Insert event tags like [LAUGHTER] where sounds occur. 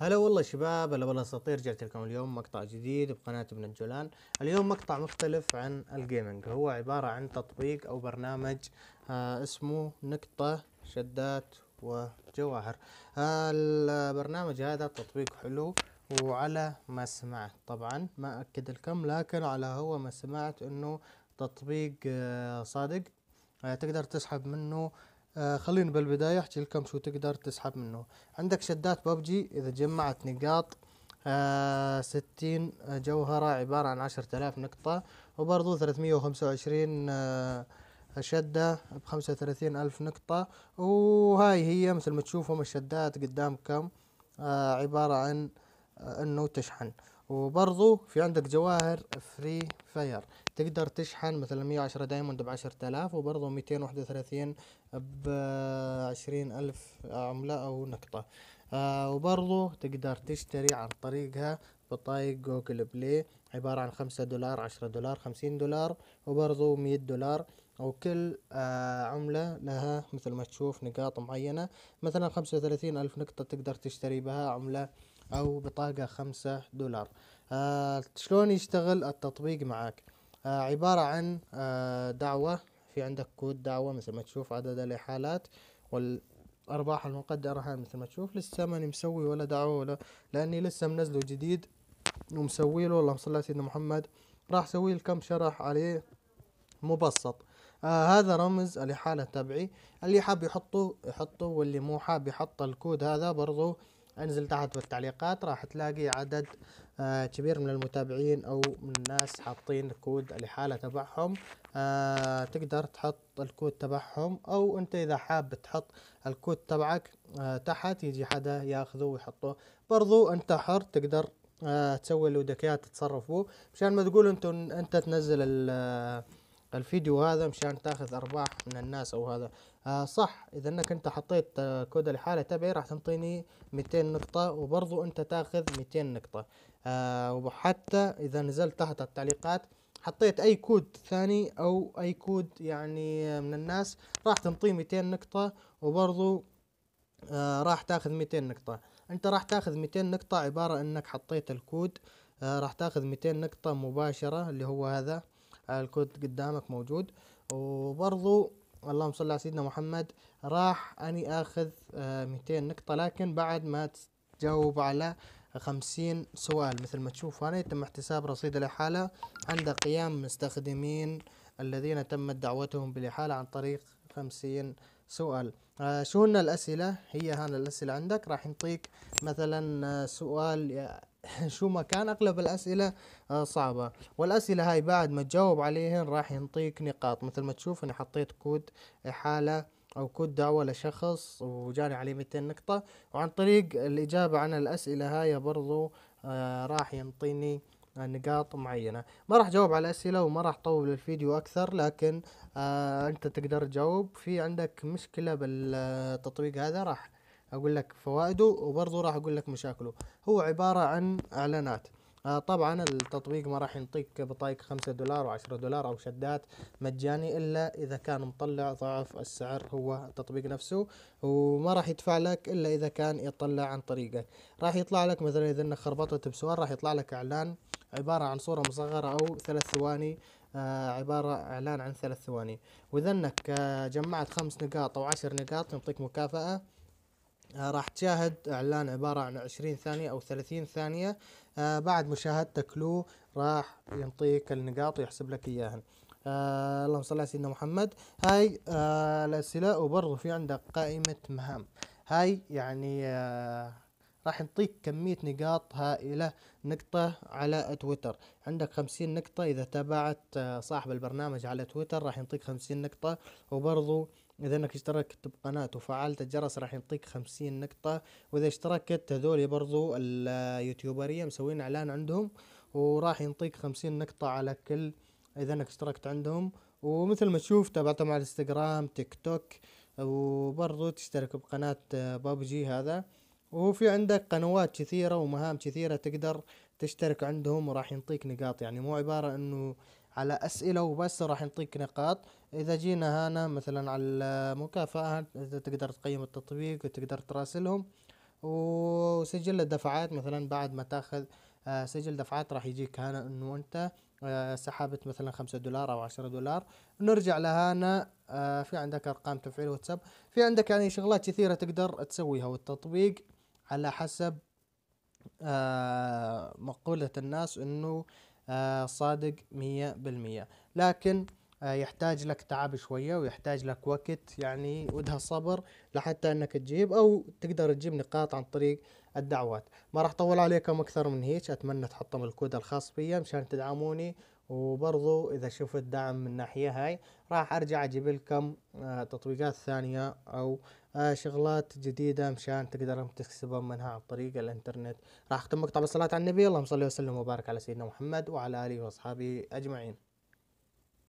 هلا والله شباب هلا والله اساطير رجعت لكم اليوم مقطع جديد بقناة ابن الجولان اليوم مقطع مختلف عن الجيمنج هو عبارة عن تطبيق او برنامج آه اسمه نقطة شدات وجواهر آه البرنامج هذا تطبيق حلو وعلى ما سمعت طبعا ما اكد الكم لكن على هو ما سمعت انه تطبيق آه صادق آه تقدر تسحب منه آه خليني بالبداية احكي لكم شو تقدر تسحب منه عندك شدات ببجي اذا جمعت نقاط آه ستين جوهرة عبارة عن عشرة آلاف نقطة وبرضو ثلاثمية وخمسة وعشرين آه، شدة بخمسة وثلاثين ألف نقطة وهاي هي مثل ما تشوفهم الشدات قدامكم آه عبارة عن آه، انه تشحن وبرضو في عندك جواهر فري فاير تقدر تشحن مثلا مية وعشرة دايموند بعشرة آلاف وبرضه ميتين وواحد وثلاثين بعشرين ألف عملة أو نقطة آه وبرضه تقدر تشتري عن طريقها بطايق جوجل بلاي عبارة عن خمسة دولار عشرة دولار خمسين دولار وبرضه مية دولار وكل آه عملة لها مثل ما تشوف نقاط معينة مثلا خمسة وثلاثين ألف نقطة تقدر تشتري بها عملة أو بطاقة خمسة دولار آه شلون يشتغل التطبيق معك آه، عبارة عن آه، دعوة في عندك كود دعوة مثل ما تشوف عدد الإحالات والأرباح المقدرة هاي مثل ما تشوف لسه ماني مسوي ولا دعوة ولا لأني لسه منزله جديد ومسوي له اللهم صل على سيدنا محمد راح اسوي لكم شرح عليه مبسط آه هذا رمز الإحالة تبعي اللي حاب يحطه يحطه واللي مو حاب يحط الكود هذا برضو انزل تحت بالتعليقات راح تلاقي عدد آه، كبير من المتابعين او من الناس حاطين كود الاحاله تبعهم آه، تقدر تحط الكود تبعهم او انت اذا حاب تحط الكود تبعك آه، تحت يجي حدا ياخذه ويحطه برضو انت حر تقدر تسوي لودكيات بدك تتصرف به مشان ما تقول انت انت تنزل الفيديو هذا مشان تاخذ ارباح من الناس او هذا آه صح اذا انك انت حطيت آه كود الحاله تبعي راح تنطيني 200 نقطه وبرضو انت تاخذ 200 نقطه آه وحتى اذا نزلت تحت التعليقات حطيت اي كود ثاني او اي كود يعني آه، من الناس راح تنطيه 200 نقطه وبرضو آه راح تاخذ 200 نقطه انت راح تاخذ 200 نقطه عباره انك حطيت الكود آه راح تاخذ 200 نقطه مباشره اللي هو هذا الكود قدامك موجود وبرضو اللهم صل على سيدنا محمد راح اني اخذ 200 آه، نقطة لكن بعد ما تجاوب على 50 سؤال مثل ما تشوف هنا يتم احتساب رصيد الإحالة عند قيام مستخدمين الذين تمت دعوتهم بالإحالة عن طريق 50 سؤال آه، شو هن الأسئلة هي هنا الأسئلة عندك راح نعطيك مثلا آه، سؤال [LAUGHS] شو ما كان اغلب الاسئله آه، صعبه والاسئله هاي بعد ما تجاوب عليهن راح ينطيك نقاط مثل ما تشوف انا حطيت كود حاله او كود دعوه لشخص وجاني عليه 200 نقطه وعن طريق الاجابه عن الاسئله هاي برضو آه، راح ينطيني نقاط معينة ما راح جاوب على الأسئلة وما راح طول الفيديو أكثر لكن آه أنت تقدر تجاوب في عندك مشكلة بالتطبيق هذا راح اقول لك فوائده وبرضه راح اقول لك مشاكله هو عباره عن اعلانات آه طبعا التطبيق ما راح ينطيك بطايق خمسة دولار و10 دولار او شدات مجاني الا اذا كان مطلع ضعف السعر هو التطبيق نفسه وما راح يدفع لك الا اذا كان يطلع عن طريقك راح يطلع لك مثلا اذا انك خربطت بسؤال راح يطلع لك اعلان عبارة عن صورة مصغرة او ثلاث ثواني آه عبارة اعلان عن ثلاث ثواني واذا انك آه جمعت خمس نقاط او عشر نقاط يعطيك مكافأة آه، راح تشاهد اعلان عبارة عن 20 ثانية او 30 ثانية آه، بعد مشاهدتك له راح ينطيك النقاط ويحسب لك اياهن آه اللهم صل على سيدنا محمد هاي آه الاسئله وبرضه في عندك قائمه مهام هاي يعني آه راح يعطيك كمية نقاط هائلة نقطة على تويتر عندك خمسين نقطة إذا تابعت آه، صاحب البرنامج على تويتر راح يعطيك خمسين نقطة وبرضو إذا أنك اشتركت بقناة وفعلت الجرس راح يعطيك خمسين نقطة وإذا اشتركت هذول برضو اليوتيوبرية مسوين إعلان عندهم وراح ينطيك خمسين نقطة على كل إذا أنك اشتركت عندهم ومثل ما تشوف تابعتهم على الانستغرام تيك توك وبرضو تشترك بقناة بابجي هذا وفي عندك قنوات كثيرة ومهام كثيرة تقدر تشترك عندهم وراح ينطيك نقاط يعني مو عبارة انه على أسئلة وبس راح نعطيك نقاط إذا جينا هنا مثلا على المكافأة إذا تقدر تقيم التطبيق وتقدر تراسلهم وسجل الدفعات مثلا بعد ما تاخذ آه، سجل دفعات راح يجيك هنا انه انت آه، سحبت مثلا خمسة دولار او عشرة دولار نرجع لهنا آه، في عندك ارقام تفعيل واتساب في عندك يعني شغلات كثيرة تقدر تسويها والتطبيق على حسب مقولة الناس انه آه، صادق مية بالمية لكن آه، يحتاج لك تعب شوية ويحتاج لك وقت يعني ودها صبر لحتى انك تجيب او تقدر تجيب نقاط عن طريق الدعوات ما راح اطول عليكم اكثر من هيك اتمنى تحطم الكود الخاص بي مشان تدعموني وبرضو اذا شفت دعم من الناحية هاي راح ارجع اجيب لكم آه، تطبيقات ثانية او آه، شغلات جديدة مشان تقدر تكسبهم منها عن طريق الانترنت راح اختم مقطع بالصلاة على النبي اللهم صل وسلم وبارك على سيدنا محمد وعلى اله واصحابه اجمعين